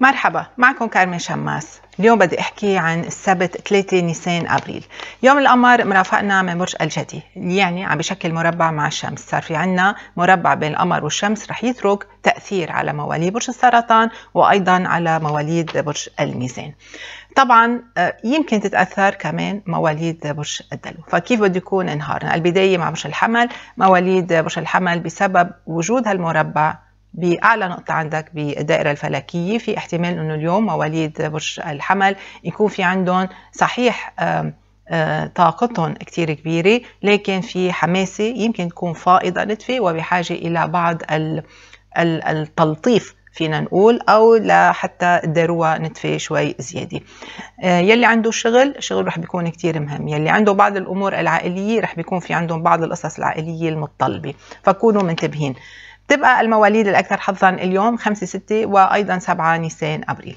مرحبا معكم كارمن شماس اليوم بدي احكي عن السبت 3 نيسان ابريل يوم القمر مرافقنا من برج الجدي يعني عم بشكل مربع مع الشمس صار في عنا مربع بين القمر والشمس رح يترك تاثير على مواليد برج السرطان وايضا على مواليد برج الميزان طبعا آه، يمكن تتاثر كمان مواليد برج الدلو فكيف بده يكون نهارنا البدايه مع برج الحمل مواليد برج الحمل بسبب وجود هالمربع باعلى نقطه عندك بالدائره الفلكيه في احتمال انه اليوم مواليد برج الحمل يكون في عندهم صحيح آه، طاقتهم كتير كبيرة لكن في حماسة يمكن تكون فائضة نتفة وبحاجة إلى بعض التلطيف فينا نقول او لحتى الدروة نتفي شوي زيادة آه، يلي عنده شغل شغله رح بيكون كتير مهم يلي عنده بعض الامور العائلية رح بيكون في عندهم بعض القصص العائلية المتطلبة فكونوا منتبهين تبقى المواليد الأكثر حظا اليوم 5 6 وأيضا 7 نيسان أبريل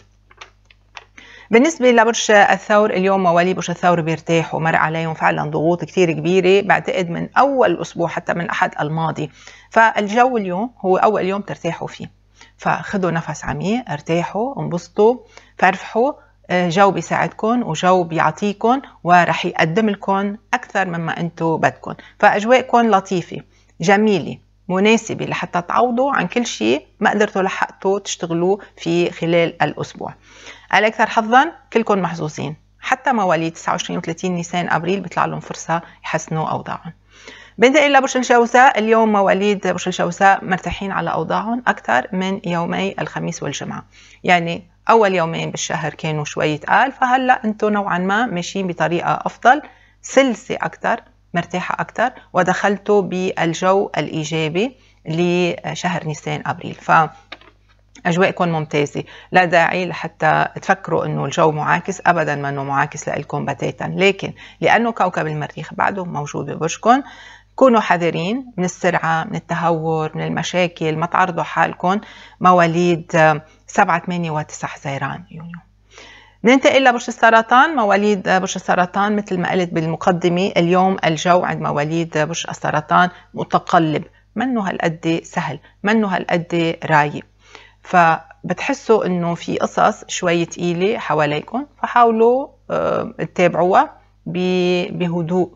بالنسبة لبرج الثور اليوم مواليد برج الثور بيرتاحوا مر عليهم فعلا ضغوط كثير كبيرة بعتقد من أول أسبوع حتى من أحد الماضي فالجو اليوم هو أول يوم ترتاحوا فيه فخذوا نفس عميق ارتاحوا انبسطوا فرفحوا آه، جو بيساعدكم وجو بيعطيكم ورح يقدم لكم أكثر مما أنتم بدكم فأجواءكم لطيفة جميلة مناسبه لحتى تعوضوا عن كل شيء ما قدرتوا لحقتوا تشتغلوه في خلال الاسبوع الاكثر حظا كلكم محظوظين حتى مواليد 29 و 30 نيسان ابريل بيطلع لهم فرصه يحسنوا اوضاعهم بنتقل لبرج الجوزاء اليوم مواليد برج الجوزاء مرتاحين على اوضاعهم اكثر من يومي الخميس والجمعه يعني اول يومين بالشهر كانوا شوية تقال فهلا انتم نوعا ما ماشيين بطريقه افضل سلسه اكثر مرتاحة أكثر ودخلته بالجو الإيجابي لشهر نيسان أبريل ف أجواءكم ممتازة لا داعي لحتى تفكروا أنه الجو معاكس أبدا ما أنه معاكس لكم بتاتا لكن لأنه كوكب المريخ بعده موجود ببرجكم كونوا حذرين من السرعة من التهور من المشاكل ما تعرضوا حالكم مواليد 7 8 و 9 حزيران يونيو ننتقل لبرج السرطان مواليد برج السرطان مثل ما قلت بالمقدمة اليوم الجو عند مواليد برج السرطان متقلب منه هالقد سهل منه هالقد رايق فبتحسوا انه في قصص شوي تقيلة حواليكم فحاولوا آه، تتابعوها بهدوء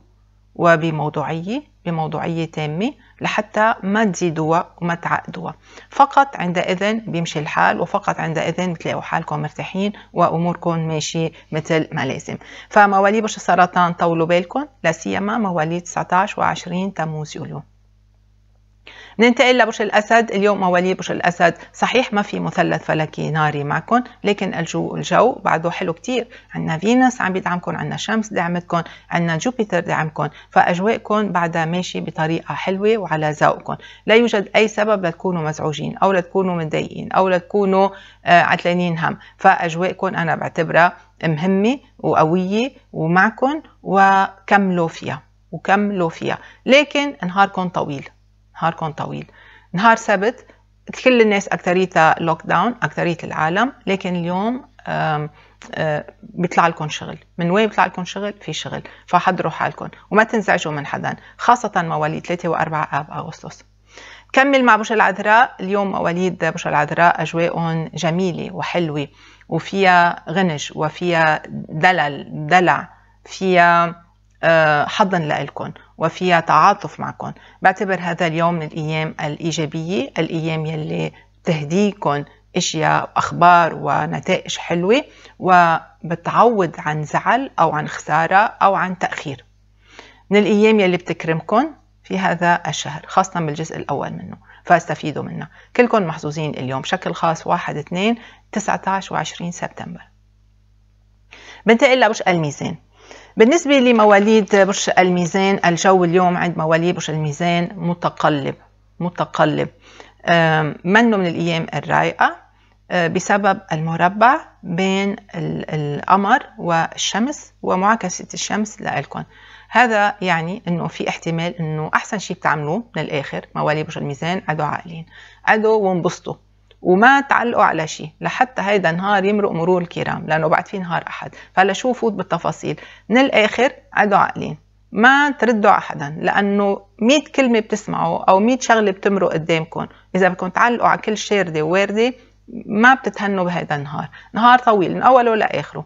وبموضوعية بموضوعية تامة لحتى ما تزيدوا وما تعقدوا فقط عندئذ بيمشي الحال وفقط عندئذ بتلاقوا حالكم مرتاحين واموركم ماشي مثل ما لازم فمواليد برج السرطان طولوا بالكم لا سيما مواليد 19 و20 تموز يوليو ننتقل لبرج الأسد اليوم مواليد برج الأسد صحيح ما في مثلث فلكي ناري معكم لكن الجو الجو بعده حلو كتير عندنا فينوس عم بيدعمكم عندنا شمس دعمتكم عندنا جوبيتر دعمكم فأجواءكم بعدها ماشي بطريقة حلوة وعلى ذوقكم لا يوجد أي سبب لتكونوا مزعوجين أو لتكونوا متضايقين أو لتكونوا آه، عتلانين هم فأجواءكم أنا بعتبرها مهمة وقوية ومعكم وكملوا فيها وكملوا فيها لكن نهاركم طويل نهاركم طويل نهار سبت كل الناس اكثريتها لوك داون اكثريت العالم لكن اليوم آم آم آه، بيطلع لكم شغل من وين بيطلع لكم شغل في شغل فحضروا حالكم وما تنزعجوا من حدا خاصة مواليد 3 و4 آب أغسطس كمل مع بشر العذراء اليوم مواليد بشر العذراء أجواءهم جميلة وحلوة وفيها غنج وفيها دلل دلع فيها آه، حظا لإلكم وفيها تعاطف معكم بعتبر هذا اليوم من الأيام الإيجابية الأيام يلي تهديكم اشياء اخبار ونتائج حلوه وبتعوض عن زعل او عن خساره او عن تاخير من الايام يلي بتكرمكم في هذا الشهر خاصة بالجزء الأول منه فاستفيدوا منه كلكم محظوظين اليوم بشكل خاص 1 2 19 و 20 سبتمبر بنتقل لبرج الميزان بالنسبة لمواليد برج الميزان الجو اليوم عند مواليد برج الميزان متقلب متقلب منه من الأيام الرايقة آه، بسبب المربع بين القمر والشمس ومعاكسة الشمس لإلكم هذا يعني انه في احتمال انه احسن شيء بتعملوه من الاخر مواليد برج الميزان عدو عاقلين عدو وانبسطوا وما تعلقوا على شيء لحتى هيدا النهار يمرق مرور الكرام لانه بعد في نهار احد فهلا شو فوت بالتفاصيل من الاخر عدوا عاقلين ما تردوا على حدا لانه 100 كلمه بتسمعوا او 100 شغله بتمرق قدامكم اذا بدكم تعلقوا على كل شارده ووارده ما بتتهنوا بهيدا النهار نهار طويل من اوله لاخره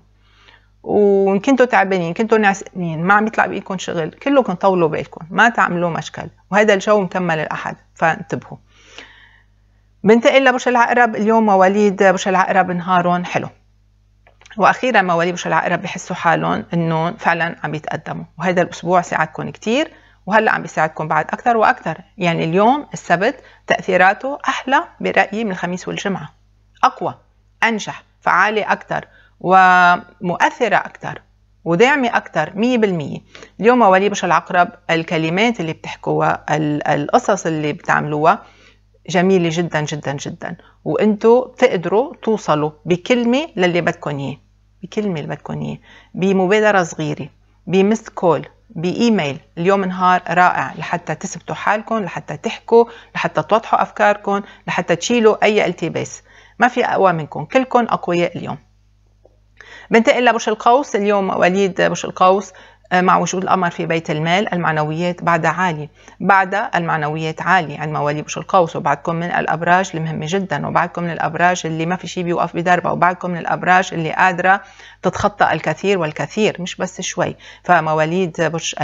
وان كنتوا تعبانين كنتوا نعسانين ما عم يطلع بايدكم شغل كلكم طولوا بالكم ما تعملوا مشكل وهذا الجو مكمل الاحد فانتبهوا بنتقل لبرج العقرب اليوم مواليد برج العقرب نهارهم حلو واخيرا مواليد برج العقرب بحسوا حالهم انهم فعلا عم يتقدموا وهذا الاسبوع ساعدكم كثير وهلا عم بيساعدكم بعد اكثر واكثر يعني اليوم السبت تاثيراته احلى برايي من الخميس والجمعه اقوى انجح فعاله اكثر ومؤثره اكثر وداعمة اكثر 100% اليوم مواليد برج العقرب الكلمات اللي بتحكوها القصص اللي بتعملوها جميلة جدا جدا جدا وانتوا بتقدروا توصلوا بكلمة للي بدكم اياه بكلمة اللي بدكم اياه بمبادرة صغيرة بمست كول بايميل اليوم نهار رائع لحتى تثبتوا حالكم لحتى تحكوا لحتى توضحوا افكاركم لحتى تشيلوا اي التباس ما في اقوى منكم كلكم اقوياء اليوم بنتقل لبرج القوس اليوم وليد برج القوس آه، مع وجود القمر في بيت المال المعنويات بعد عالية بعد المعنويات عالية عند مواليد بشر القوس وبعدكم من الأبراج المهمة جدا وبعدكم من الأبراج اللي ما في شيء بيوقف بدربه وبعدكم من الأبراج اللي قادرة تتخطى الكثير والكثير مش بس شوي فمواليد برج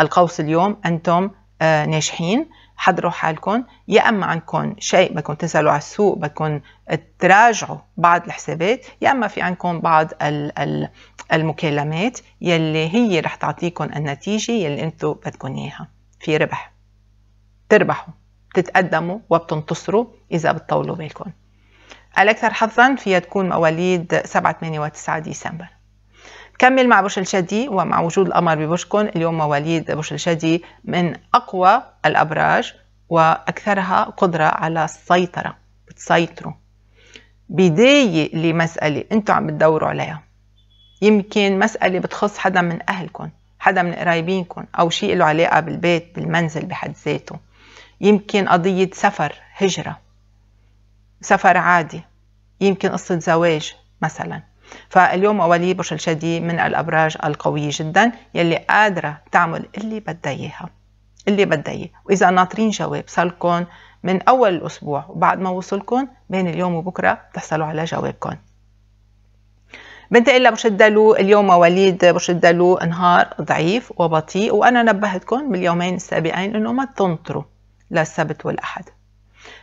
القوس اليوم أنتم آه، ناجحين حضروا حالكم يا اما عندكم شيء بدكم تسالوا على السوق بدكم تراجعوا بعض الحسابات يا اما في عندكم بعض المكالمات يلي هي رح تعطيكم النتيجه يلي انتم بدكم اياها في ربح تربحوا بتتقدموا وبتنتصروا اذا بتطولوا بالكم الاكثر حظا فيها تكون مواليد 7 8 و 9 ديسمبر كمل مع برج الشدي ومع وجود القمر ببرجكم اليوم مواليد برج الشدي من أقوى الأبراج وأكثرها قدرة على السيطرة بتسيطروا بداية لمسألة أنتم عم بتدوروا عليها يمكن مسألة بتخص حدا من أهلكم حدا من قرايبينكم أو شيء له علاقة بالبيت بالمنزل بحد ذاته يمكن قضية سفر هجرة سفر عادي يمكن قصة زواج مثلا فاليوم مواليد برج الجدي من الابراج القويه جدا يلي قادره تعمل اللي بدها اياها اللي بدها اياه واذا ناطرين جواب صلكم من اول الاسبوع وبعد ما وصلكم بين اليوم وبكره بتحصلوا على جوابكم بنتقل لبرج الدلو اليوم مواليد برج الدلو نهار ضعيف وبطيء وانا نبهتكم باليومين السابقين انه ما تنطروا للسبت والاحد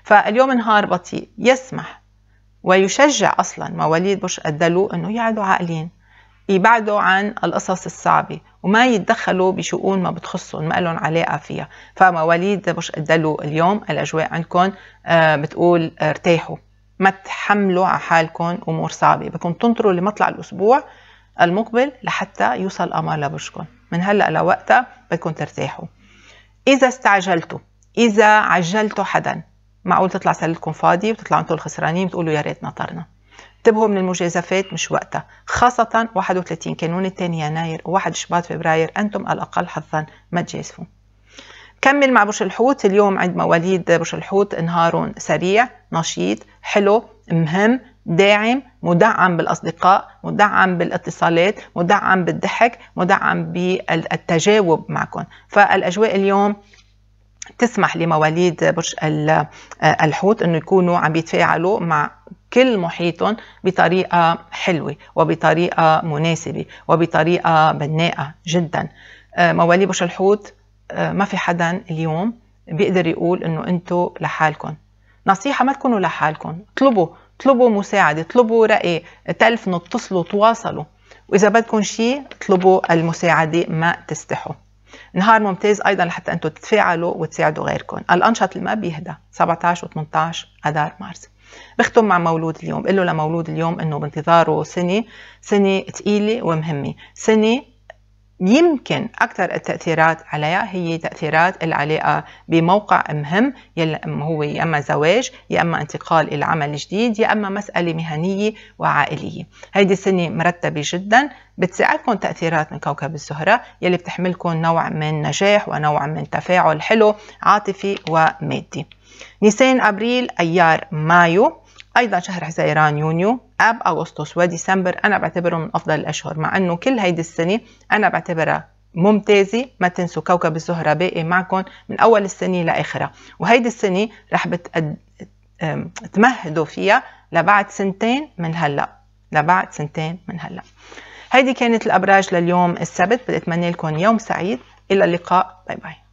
فاليوم نهار بطيء يسمح ويشجع أصلا مواليد برج الدلو أنه يقعدوا عاقلين يبعدوا عن القصص الصعبة وما يتدخلوا بشؤون ما بتخصهم ما لهم علاقة فيها فمواليد برج الدلو اليوم الأجواء عندكم آه، بتقول ارتاحوا ما تحملوا على حالكم أمور صعبة بدكم تنطروا لمطلع الأسبوع المقبل لحتى يوصل القمر لبرجكم من هلأ لوقتها بدكم ترتاحوا إذا استعجلتوا إذا عجلتوا حدا معقول تطلع سلتكم فاضي وتطلعوا انتم الخسرانين بتقولوا يا ريت نطرنا انتبهوا من المجازفات مش وقتها خاصة 31 كانون الثاني يناير و1 شباط فبراير أنتم الأقل حظا ما تجازفوا كمل مع برج الحوت اليوم عند مواليد برج الحوت نهارون سريع نشيط حلو مهم داعم مدعم بالاصدقاء مدعم بالاتصالات مدعم بالضحك مدعم بالتجاوب معكم فالاجواء اليوم تسمح لمواليد برج الحوت انه يكونوا عم يتفاعلوا مع كل محيطهم بطريقه حلوه وبطريقه مناسبه وبطريقه بناءه جدا آه، مواليد برج الحوت آه، ما في حدا اليوم بيقدر يقول انه انتم لحالكم نصيحه ما تكونوا لحالكم اطلبوا اطلبوا مساعده اطلبوا راي تلفنوا اتصلوا تواصلوا واذا بدكم شيء اطلبوا المساعده ما تستحوا نهار ممتاز ايضا لحتى انتم تتفاعلوا وتساعدوا غيركم الانشط اللي ما بيهدى 17 و18 اذار مارس بختم مع مولود اليوم قل له لمولود اليوم انه بانتظاره سنه سنه ثقيله ومهمه سنه يمكن أكثر التأثيرات عليها هي تأثيرات العلاقة بموقع مهم يلي هو يا أما زواج يا أما انتقال إلى عمل جديد يا أما مسألة مهنية وعائلية هيدي السنة مرتبة جدا بتساعدكم تأثيرات من كوكب الزهرة يلي بتحملكم نوع من نجاح ونوع من تفاعل حلو عاطفي ومادي نيسان أبريل أيار مايو أيضا شهر حزيران يونيو اب اغسطس وديسمبر انا بعتبره من افضل الاشهر مع انه كل هيدي السنه انا بعتبرها ممتازة ما تنسوا كوكب الزهرة باقي معكم من أول السنة لآخرها وهيدي السنة رح بتقد... تمهدوا فيها لبعد سنتين من هلأ لبعد سنتين من هلأ هيدي كانت الأبراج لليوم السبت بدي أتمنى لكم يوم سعيد إلى اللقاء باي باي